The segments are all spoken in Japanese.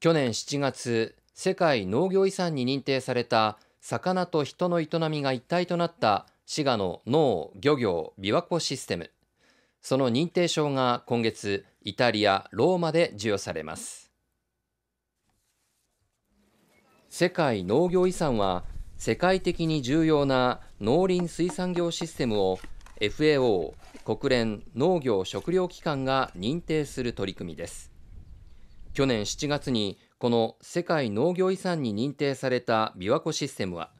去年7月世界農業遺産に認定された魚と人の営みが一体となった滋賀の農漁業琵琶湖システムその認定証が今月イタリアローマで授与されます世界農業遺産は世界的に重要な農林水産業システムを FAO 国連農業食糧機関が認定する取り組みです去年7月にこの世界農業遺産に認定された琵琶湖システムは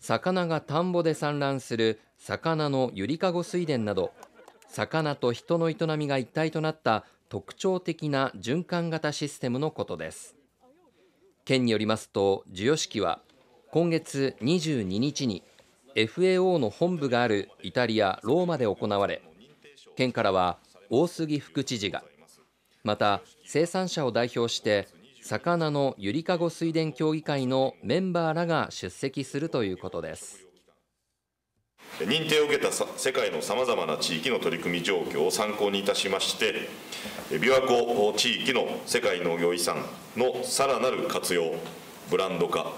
魚が田んぼで産卵する魚のゆりかご水田など魚と人の営みが一体となった特徴的な循環型システムのことです県によりますと授与式は今月22日に FAO の本部があるイタリア・ローマで行われ県からは大杉副知事がまた生産者を代表して魚のゆりかご水田協議会のメンバーらが出席するということです認定を受けた世界のさまざまな地域の取り組み状況を参考にいたしまして琵琶湖地域の世界農業遺産のさらなる活用ブランド化、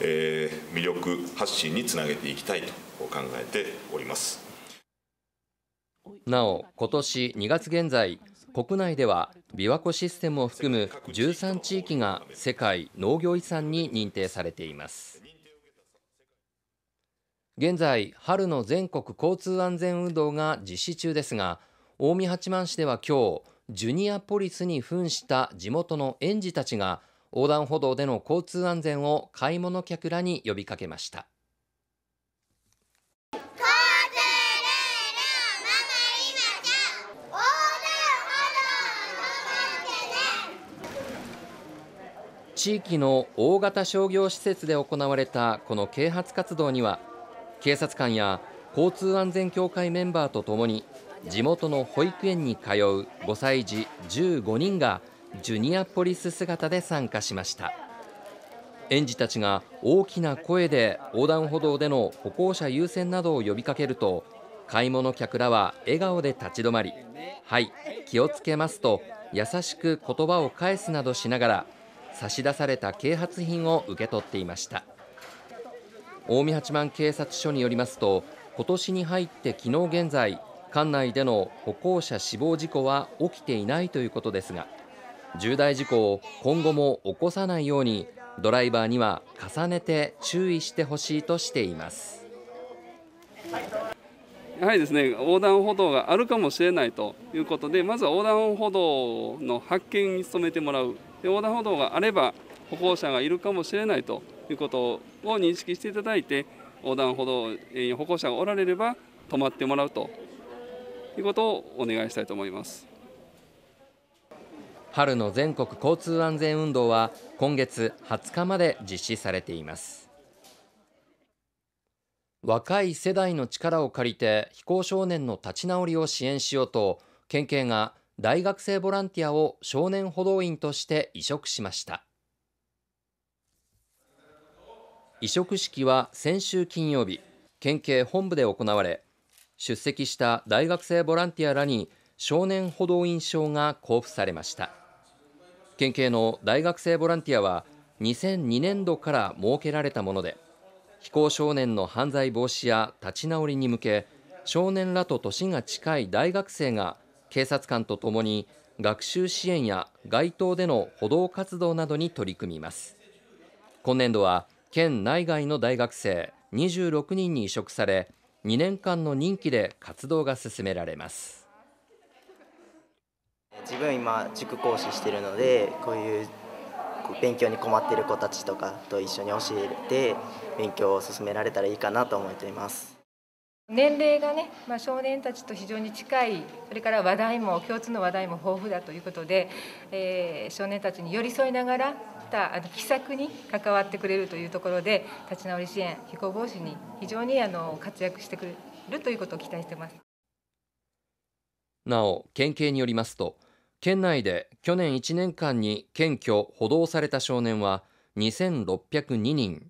えー、魅力発信につなげていきたいと考えておりますなお今年2月現在国内では琵琶湖システムを含む13地域が世界農業遺産に認定されています現在春の全国交通安全運動が実施中ですが近江八幡市では今日ジュニアポリスに扮した地元の園児たちが横断歩道での交通安全を買い物客らに呼びかけました。地域の大型商業施設で行われたこの啓発活動には警察官や交通安全協会メンバーとともに地元の保育園に通う5歳児15人がジュニアポリス姿で参加しました園児たちが大きな声で横断歩道での歩行者優先などを呼びかけると買い物客らは笑顔で立ち止まり「はい気をつけます」と優しく言葉を返すなどしながら差し出された啓発品を受け取っていました近江八幡警察署によりますと今年に入って昨日現在管内での歩行者死亡事故は起きていないということですが重大事故を今後も起こさないようにドライバーには重ねて注意してほしいとしていますやはりですね横断歩道があるかもしれないということでまずは横断歩道の発見に努めてもらうで横断歩道があれば歩行者がいるかもしれないということを認識していただいて横断歩道に歩行者がおられれば止まってもらうということをお願いしたいと思います。春の全国交通安全運動は今月20日まで実施されています。若い世代の力を借りて非行少年の立ち直りを支援しようと県警が大学生ボランティアを少年補導員として移植しました移植式は先週金曜日県警本部で行われ出席した大学生ボランティアらに少年補導員証が交付されました県警の大学生ボランティアは2002年度から設けられたもので非行少年の犯罪防止や立ち直りに向け少年らと年が近い大学生が警察官とともに学習支援や街頭での補導活動などに取り組みます今年度は県内外の大学生26人に移植され2年間の任期で活動が進められます自分今塾講師してるのでこういう勉強に困っている子たちとかと一緒に教えて勉強を進められたらいいかなと思っています。年齢がね、まあ、少年たちと非常に近いそれから話題も共通の話題も豊富だということで、えー、少年たちに寄り添いながらたあの気さくに関わってくれるというところで立ち直り支援非行防止に非常にあの活躍してくれるということを期待してますなお県警によりますと県内で去年1年間に検挙・補導された少年は2602人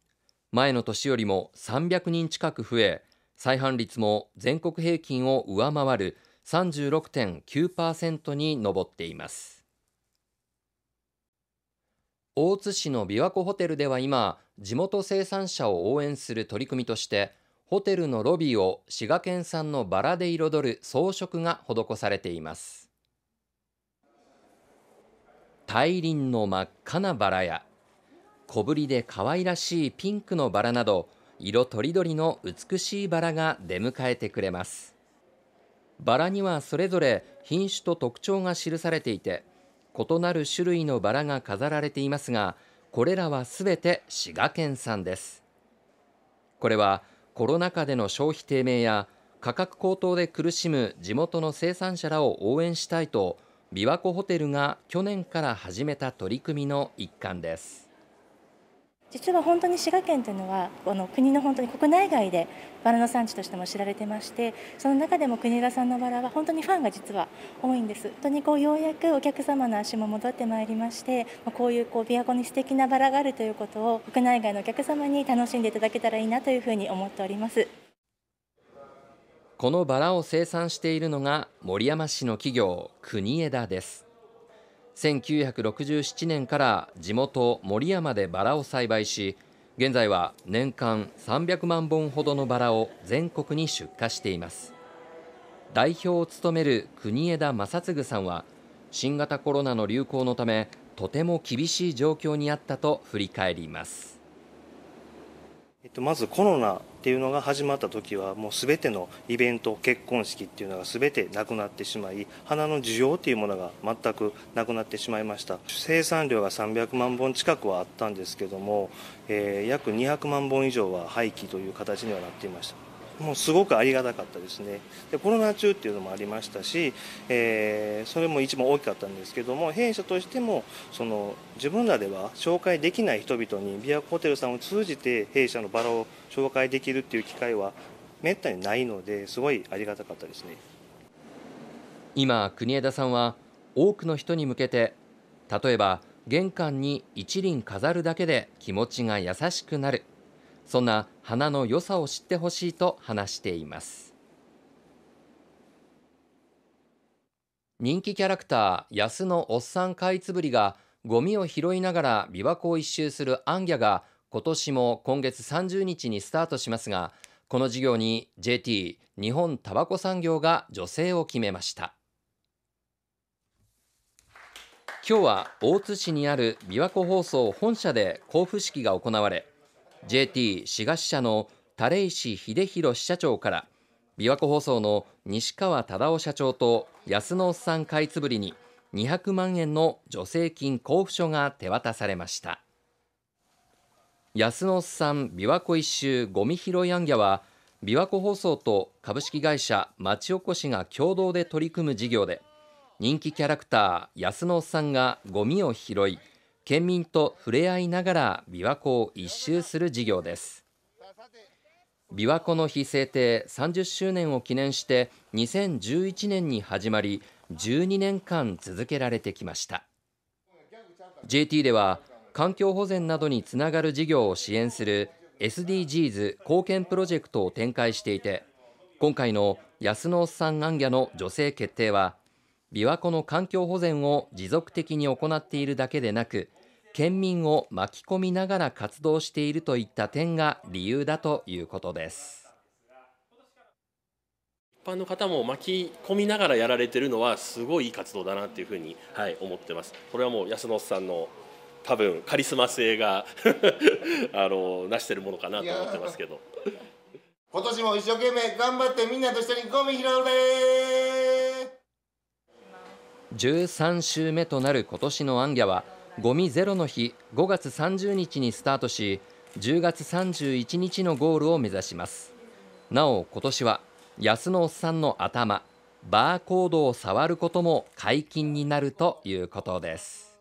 前の年よりも300人近く増え再犯率も全国平均を上回る36.9%に上っています大津市の琵琶湖ホテルでは今地元生産者を応援する取り組みとしてホテルのロビーを滋賀県産のバラで彩る装飾が施されています大輪の真っ赤なバラや小ぶりで可愛らしいピンクのバラなど色とりどりの美しいバラが出迎えてくれますバラにはそれぞれ品種と特徴が記されていて異なる種類のバラが飾られていますがこれらはすべて滋賀県産ですこれはコロナ禍での消費低迷や価格高騰で苦しむ地元の生産者らを応援したいと琵琶湖ホテルが去年から始めた取り組みの一環です実は本当に滋賀県というのはこの国の本当に国内外でバラの産地としても知られてましてその中でも国枝さんのバラは本当にファンが実は多いんです本当にこうようやくお客様の足も戻ってまいりましてこういうこう琵琶湖に素敵なバラがあるということを国内外のお客様に楽しんでいただけたらいいなというふうに思っております。このバラを生産しているのが森山市の企業国枝です1967年から地元森山でバラを栽培し現在は年間300万本ほどのバラを全国に出荷しています代表を務める国枝正嗣さんは新型コロナの流行のためとても厳しい状況にあったと振り返ります、えっと、まずコロナっていうのが始まった時はもう全てのイベント結婚式っていうのが全てなくなってしまい花の需要っていうものが全くなくなってしまいました生産量が300万本近くはあったんですけども、えー、約200万本以上は廃棄という形にはなっていましたもうすごくありがたかったですねでコロナ中っていうのもありましたし、えー、それも一番大きかったんですけども弊社としてもその自分らでは紹介できない人々にビアホテルさんを通じて弊社のバラを紹介できるっていう機会はめったにないのですごいありがたかったですね今国枝さんは多くの人に向けて例えば玄関に一輪飾るだけで気持ちが優しくなるそんな花の良さを知ってほしいと話しています人気キャラクター安のおっさんかいつぶりがゴミを拾いながら琵琶湖を一周するアンギャが今年も今月30日にスタートしますがこの事業に JT 日本タバコ産業が助成を決めました今日は大津市にある琵琶湖放送本社で交付式が行われ JT 滋賀支社の垂石秀弘支社長から琵琶湖放送の西川忠夫社長と安野さん買いつぶりに200万円の助成金交付書が手渡されました安野さん琵琶湖一周ゴミ拾いンギャは琵琶湖放送と株式会社町おこしが共同で取り組む事業で人気キャラクター安野さんがゴミを拾い県民と触れ合いながら琵琶湖を一周する事業です琵琶湖の非制定30周年を記念して2011年に始まり12年間続けられてきました JT では環境保全などにつながる事業を支援する SDGs 貢献プロジェクトを展開していて今回の安野さん行脚の女性決定は琵琶湖の環境保全を持続的に行っているだけでなく県民を巻き込みながら活動しているといった点が理由だということです一般の方も巻き込みながらやられてるのはすごいいい活動だなというふうに、はい、思ってますこれはもう安野さんの多分カリスマ性が あのなしてるものかなと思ってますけど今年も一生懸命頑張ってみんなと一緒にゴミ拾うで13週目となる今年のアンギャはゴミゼロの日5月30日にスタートし10月31日のゴールを目指しますなお今年は安のおっさんの頭バーコードを触ることも解禁になるということです